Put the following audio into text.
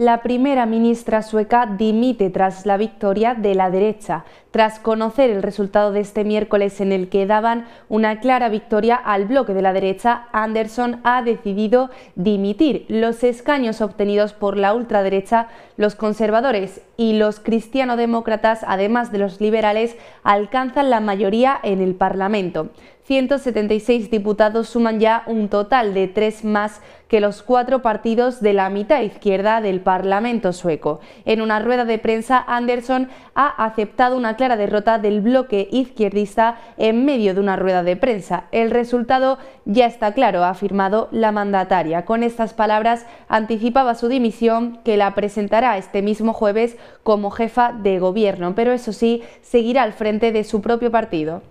La primera ministra sueca dimite tras la victoria de la derecha, tras conocer el resultado de este miércoles en el que daban una clara victoria al bloque de la derecha, Anderson ha decidido dimitir. Los escaños obtenidos por la ultraderecha, los conservadores y los cristianodemócratas, además de los liberales, alcanzan la mayoría en el Parlamento. 176 diputados suman ya un total de tres más que los cuatro partidos de la mitad izquierda del Parlamento Parlamento sueco. En una rueda de prensa, Anderson ha aceptado una clara derrota del bloque izquierdista en medio de una rueda de prensa. El resultado ya está claro, ha afirmado la mandataria. Con estas palabras anticipaba su dimisión, que la presentará este mismo jueves como jefa de gobierno, pero eso sí, seguirá al frente de su propio partido.